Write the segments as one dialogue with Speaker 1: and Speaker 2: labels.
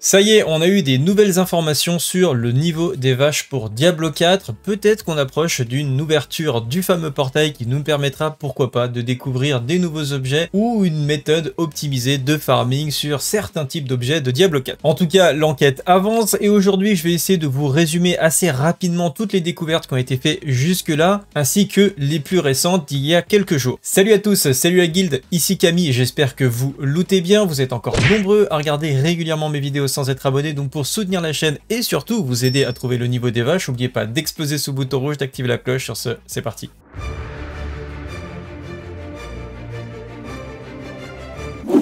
Speaker 1: Ça y est, on a eu des nouvelles informations sur le niveau des vaches pour Diablo 4. Peut-être qu'on approche d'une ouverture du fameux portail qui nous permettra, pourquoi pas, de découvrir des nouveaux objets ou une méthode optimisée de farming sur certains types d'objets de Diablo 4. En tout cas, l'enquête avance et aujourd'hui, je vais essayer de vous résumer assez rapidement toutes les découvertes qui ont été faites jusque-là, ainsi que les plus récentes d'il y a quelques jours. Salut à tous, salut à Guild, ici Camille, j'espère que vous lootez bien, vous êtes encore nombreux à regarder régulièrement mes vidéos sans être abonné. Donc pour soutenir la chaîne et surtout vous aider à trouver le niveau des vaches, n'oubliez pas d'exploser ce bouton rouge, d'activer la cloche. Sur ce, c'est parti.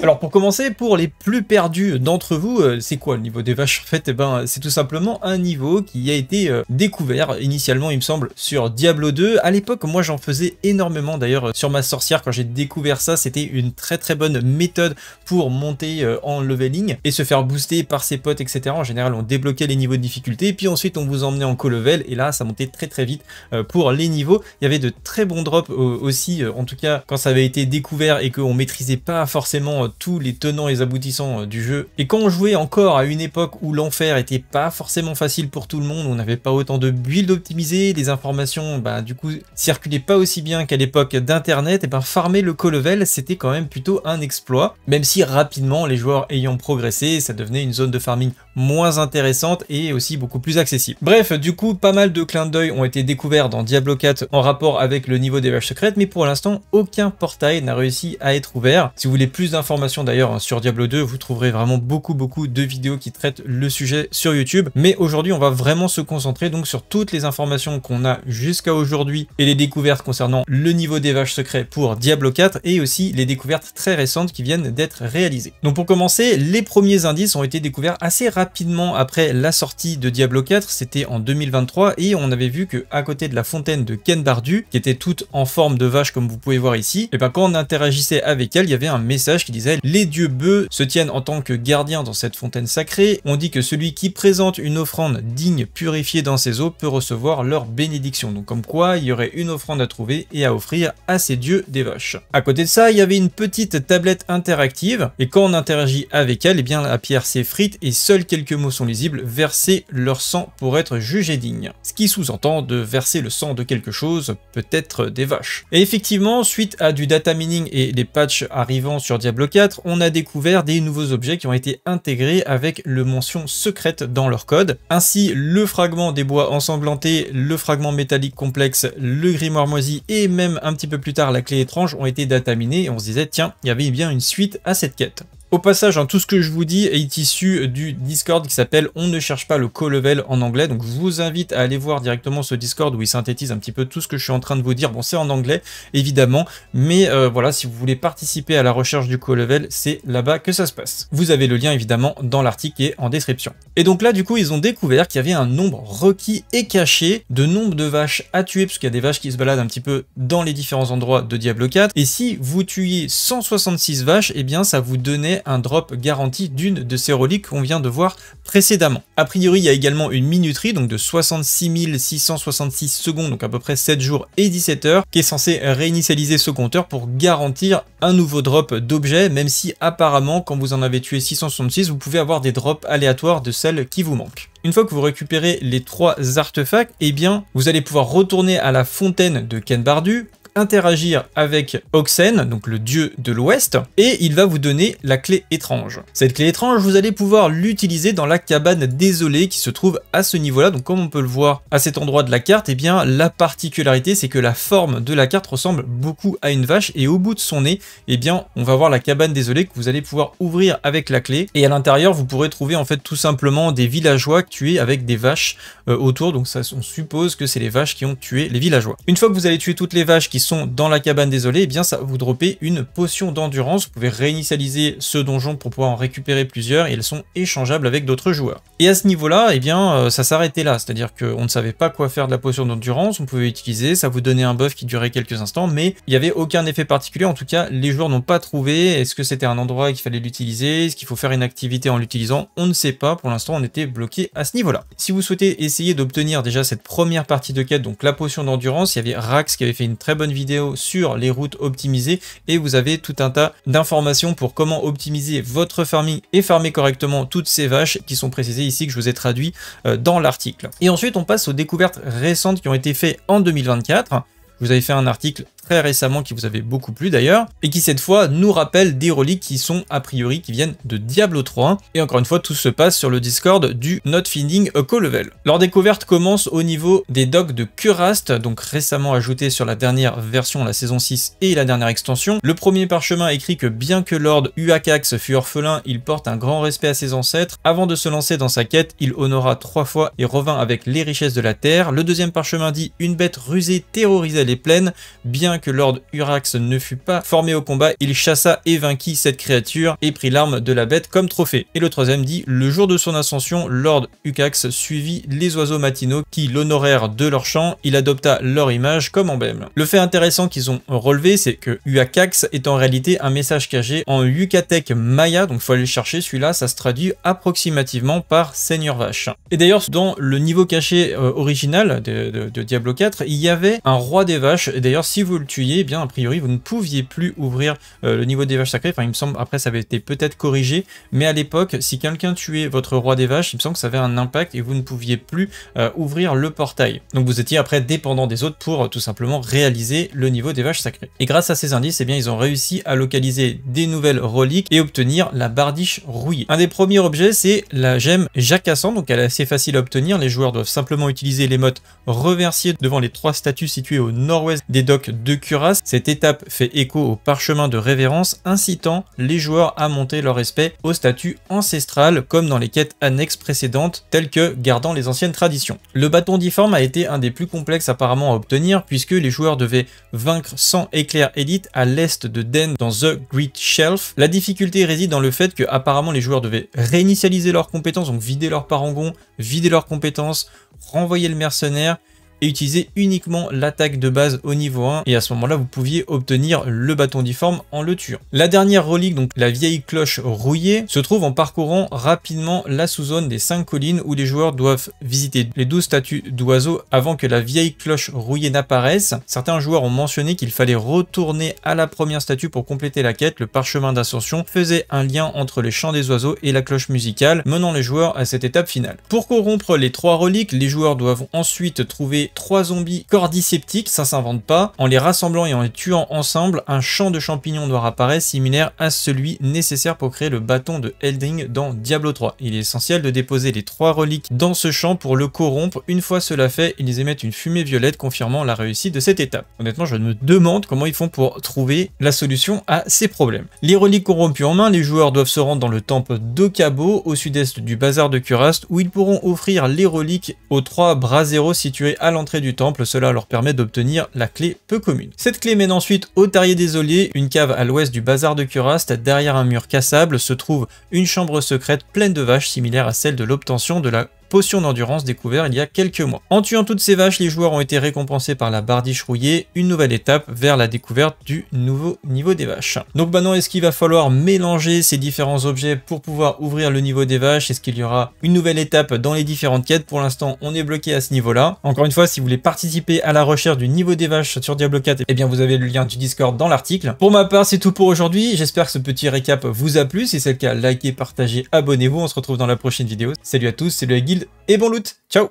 Speaker 1: Alors pour commencer, pour les plus perdus d'entre vous, euh, c'est quoi le niveau des vaches En fait, eh ben, c'est tout simplement un niveau qui a été euh, découvert initialement, il me semble, sur Diablo 2. À l'époque, moi j'en faisais énormément d'ailleurs euh, sur ma sorcière quand j'ai découvert ça. C'était une très très bonne méthode pour monter en leveling et se faire booster par ses potes, etc. En général, on débloquait les niveaux de difficulté, puis ensuite on vous emmenait en co-level et là ça montait très très vite pour les niveaux. Il y avait de très bons drops aussi, en tout cas quand ça avait été découvert et qu'on maîtrisait pas forcément tous les tenants et aboutissants euh, du jeu. Et quand on jouait encore à une époque où l'enfer était pas forcément facile pour tout le monde, on n'avait pas autant de builds optimisés, les informations bah, du coup circulaient pas aussi bien qu'à l'époque d'internet, et ben farmer le co-level c'était quand même plutôt un exploit, même si rapidement les joueurs ayant progressé, ça devenait une zone de farming moins intéressante et aussi beaucoup plus accessible. Bref, du coup, pas mal de clins d'œil ont été découverts dans Diablo 4 en rapport avec le niveau des vaches secrètes, mais pour l'instant, aucun portail n'a réussi à être ouvert. Si vous voulez plus d'informations d'ailleurs sur Diablo 2, vous trouverez vraiment beaucoup beaucoup de vidéos qui traitent le sujet sur YouTube. Mais aujourd'hui, on va vraiment se concentrer donc sur toutes les informations qu'on a jusqu'à aujourd'hui et les découvertes concernant le niveau des vaches secrets pour Diablo 4 et aussi les découvertes très récentes qui viennent d'être réalisées. Donc pour commencer, les premiers indices ont été découverts assez rapidement après la sortie de Diablo 4, c'était en 2023 et on avait vu que à côté de la fontaine de Ken Bardu, qui était toute en forme de vache comme vous pouvez voir ici, et eh ben quand on interagissait avec elle, il y avait un message qui disait les dieux bœufs se tiennent en tant que gardiens dans cette fontaine sacrée. On dit que celui qui présente une offrande digne purifiée dans ses eaux peut recevoir leur bénédiction. Donc comme quoi, il y aurait une offrande à trouver et à offrir à ces dieux des vaches. À côté de ça, il y avait une petite tablette interactive et quand on interagit avec elle, eh bien la pierre s'effrite et seuls quelques mots sont lisibles, verser leur sang pour être jugé digne. Ce qui sous-entend de verser le sang de quelque chose, peut-être des vaches. Et effectivement, suite à du data mining et des patchs arrivant sur Diablo on a découvert des nouveaux objets qui ont été intégrés avec le mention secrète dans leur code. Ainsi, le fragment des bois ensanglantés, le fragment métallique complexe, le grimoire moisi et même un petit peu plus tard la clé étrange ont été dataminés et on se disait tiens, il y avait bien une suite à cette quête. Au passage, hein, tout ce que je vous dis est issu du Discord qui s'appelle On ne cherche pas le co-level en anglais. Donc je vous invite à aller voir directement ce Discord où il synthétise un petit peu tout ce que je suis en train de vous dire. Bon, c'est en anglais, évidemment, mais euh, voilà, si vous voulez participer à la recherche du co-level, c'est là-bas que ça se passe. Vous avez le lien, évidemment, dans l'article et en description. Et donc là, du coup, ils ont découvert qu'il y avait un nombre requis et caché de nombre de vaches à tuer, puisqu'il y a des vaches qui se baladent un petit peu dans les différents endroits de Diablo 4. Et si vous tuiez 166 vaches, eh bien, ça vous donnait un drop garanti d'une de ces reliques qu'on vient de voir précédemment. A priori, il y a également une minuterie donc de 66 666 secondes, donc à peu près 7 jours et 17 heures, qui est censée réinitialiser ce compteur pour garantir un nouveau drop d'objets, même si apparemment quand vous en avez tué 666, vous pouvez avoir des drops aléatoires de celles qui vous manquent. Une fois que vous récupérez les trois artefacts, eh bien, vous allez pouvoir retourner à la fontaine de Ken Bardu interagir avec Oxen, donc le dieu de l'ouest, et il va vous donner la clé étrange. Cette clé étrange, vous allez pouvoir l'utiliser dans la cabane désolée qui se trouve à ce niveau-là. Donc comme on peut le voir à cet endroit de la carte, et eh bien la particularité c'est que la forme de la carte ressemble beaucoup à une vache et au bout de son nez, et eh bien on va voir la cabane désolée que vous allez pouvoir ouvrir avec la clé et à l'intérieur vous pourrez trouver en fait tout simplement des villageois tués avec des vaches euh, autour. Donc ça on suppose que c'est les vaches qui ont tué les villageois. Une fois que vous allez tuer toutes les vaches qui sont dans la cabane désolée, et eh bien ça vous dropper une potion d'endurance. Vous pouvez réinitialiser ce donjon pour pouvoir en récupérer plusieurs et elles sont échangeables avec d'autres joueurs. Et à ce niveau-là, et eh bien euh, ça s'arrêtait là, c'est-à-dire qu'on ne savait pas quoi faire de la potion d'endurance, on pouvait utiliser, ça vous donnait un buff qui durait quelques instants, mais il n'y avait aucun effet particulier, en tout cas les joueurs n'ont pas trouvé, est-ce que c'était un endroit qu'il fallait l'utiliser, est-ce qu'il faut faire une activité en l'utilisant, on ne sait pas, pour l'instant on était bloqué à ce niveau-là. Si vous souhaitez essayer d'obtenir déjà cette première partie de quête, donc la potion d'endurance, il y avait Rax qui avait fait une très bonne vidéo vidéo sur les routes optimisées et vous avez tout un tas d'informations pour comment optimiser votre farming et farmer correctement toutes ces vaches qui sont précisées ici que je vous ai traduit euh, dans l'article. Et ensuite on passe aux découvertes récentes qui ont été faites en 2024. vous avez fait un article très récemment qui vous avez beaucoup plu d'ailleurs, et qui cette fois nous rappelle des reliques qui sont a priori qui viennent de Diablo 3. Et encore une fois, tout se passe sur le Discord du Not Finding a Level. Leur découverte commence au niveau des docks de Curast donc récemment ajouté sur la dernière version, la saison 6 et la dernière extension. Le premier parchemin écrit que bien que Lord Uakax fut orphelin, il porte un grand respect à ses ancêtres. Avant de se lancer dans sa quête, il honora trois fois et revint avec les richesses de la terre. Le deuxième parchemin dit une bête rusée terrorisait les plaines, bien que Lord Urax ne fut pas formé au combat, il chassa et vainquit cette créature et prit l'arme de la bête comme trophée. Et le troisième dit, le jour de son ascension, Lord Ucax suivit les oiseaux matinaux qui l'honorèrent de leur chant, il adopta leur image comme emblème. Le fait intéressant qu'ils ont relevé, c'est que Uacax est en réalité un message caché en Yucatec Maya, donc faut aller le chercher celui-là, ça se traduit approximativement par Seigneur Vache. Et d'ailleurs, dans le niveau caché euh, original de, de Diablo 4, il y avait un roi des vaches, et d'ailleurs si vous tuiez, eh bien a priori vous ne pouviez plus ouvrir euh, le niveau des vaches sacrées. Enfin il me semble, après ça avait été peut-être corrigé, mais à l'époque si quelqu'un tuait votre roi des vaches, il me semble que ça avait un impact et vous ne pouviez plus euh, ouvrir le portail. Donc vous étiez après dépendant des autres pour euh, tout simplement réaliser le niveau des vaches sacrées. Et grâce à ces indices, et eh bien ils ont réussi à localiser des nouvelles reliques et obtenir la bardiche rouillée. Un des premiers objets c'est la gemme jacassant, donc elle est assez facile à obtenir, les joueurs doivent simplement utiliser les mottes reversier devant les trois statues situées au nord-ouest des docks de cuirasse, cette étape fait écho au parchemin de révérence incitant les joueurs à monter leur respect au statut ancestral comme dans les quêtes annexes précédentes telles que gardant les anciennes traditions. Le bâton difforme a été un des plus complexes apparemment à obtenir puisque les joueurs devaient vaincre 100 éclairs élites à l'est de Den dans The Great Shelf. La difficulté réside dans le fait que apparemment les joueurs devaient réinitialiser leurs compétences, donc vider leur parangon, vider leurs compétences, renvoyer le mercenaire, et utiliser uniquement l'attaque de base au niveau 1 et à ce moment là vous pouviez obtenir le bâton difforme en le tuant. La dernière relique, donc la vieille cloche rouillée, se trouve en parcourant rapidement la sous-zone des 5 collines où les joueurs doivent visiter les 12 statues d'oiseaux avant que la vieille cloche rouillée n'apparaisse. Certains joueurs ont mentionné qu'il fallait retourner à la première statue pour compléter la quête. Le parchemin d'ascension faisait un lien entre les chants des oiseaux et la cloche musicale, menant les joueurs à cette étape finale. Pour corrompre les trois reliques, les joueurs doivent ensuite trouver trois zombies cordyceptiques, ça s'invente pas. En les rassemblant et en les tuant ensemble, un champ de champignons doit apparaître similaire à celui nécessaire pour créer le bâton de Elding dans Diablo 3. Il est essentiel de déposer les trois reliques dans ce champ pour le corrompre. Une fois cela fait, ils émettent une fumée violette confirmant la réussite de cette étape. Honnêtement, je me demande comment ils font pour trouver la solution à ces problèmes. Les reliques corrompues en main, les joueurs doivent se rendre dans le temple d'Okabo, au sud-est du bazar de Curast, où ils pourront offrir les reliques aux trois zéro situés à l'entrée l'entrée du temple, cela leur permet d'obtenir la clé peu commune. Cette clé mène ensuite au Terrier des une cave à l'ouest du bazar de Curaste. Derrière un mur cassable se trouve une chambre secrète pleine de vaches similaire à celle de l'obtention de la potion d'endurance découvert il y a quelques mois. En tuant toutes ces vaches, les joueurs ont été récompensés par la bardiche rouillée, une nouvelle étape vers la découverte du nouveau niveau des vaches. Donc maintenant, est-ce qu'il va falloir mélanger ces différents objets pour pouvoir ouvrir le niveau des vaches Est-ce qu'il y aura une nouvelle étape dans les différentes quêtes Pour l'instant, on est bloqué à ce niveau-là. Encore une fois, si vous voulez participer à la recherche du niveau des vaches sur Diablo 4, eh bien vous avez le lien du Discord dans l'article. Pour ma part, c'est tout pour aujourd'hui. J'espère que ce petit récap vous a plu. Si c'est le cas, likez, partagez, abonnez-vous. On se retrouve dans la prochaine vidéo. Salut à tous, c'est le guide et bon loot. Ciao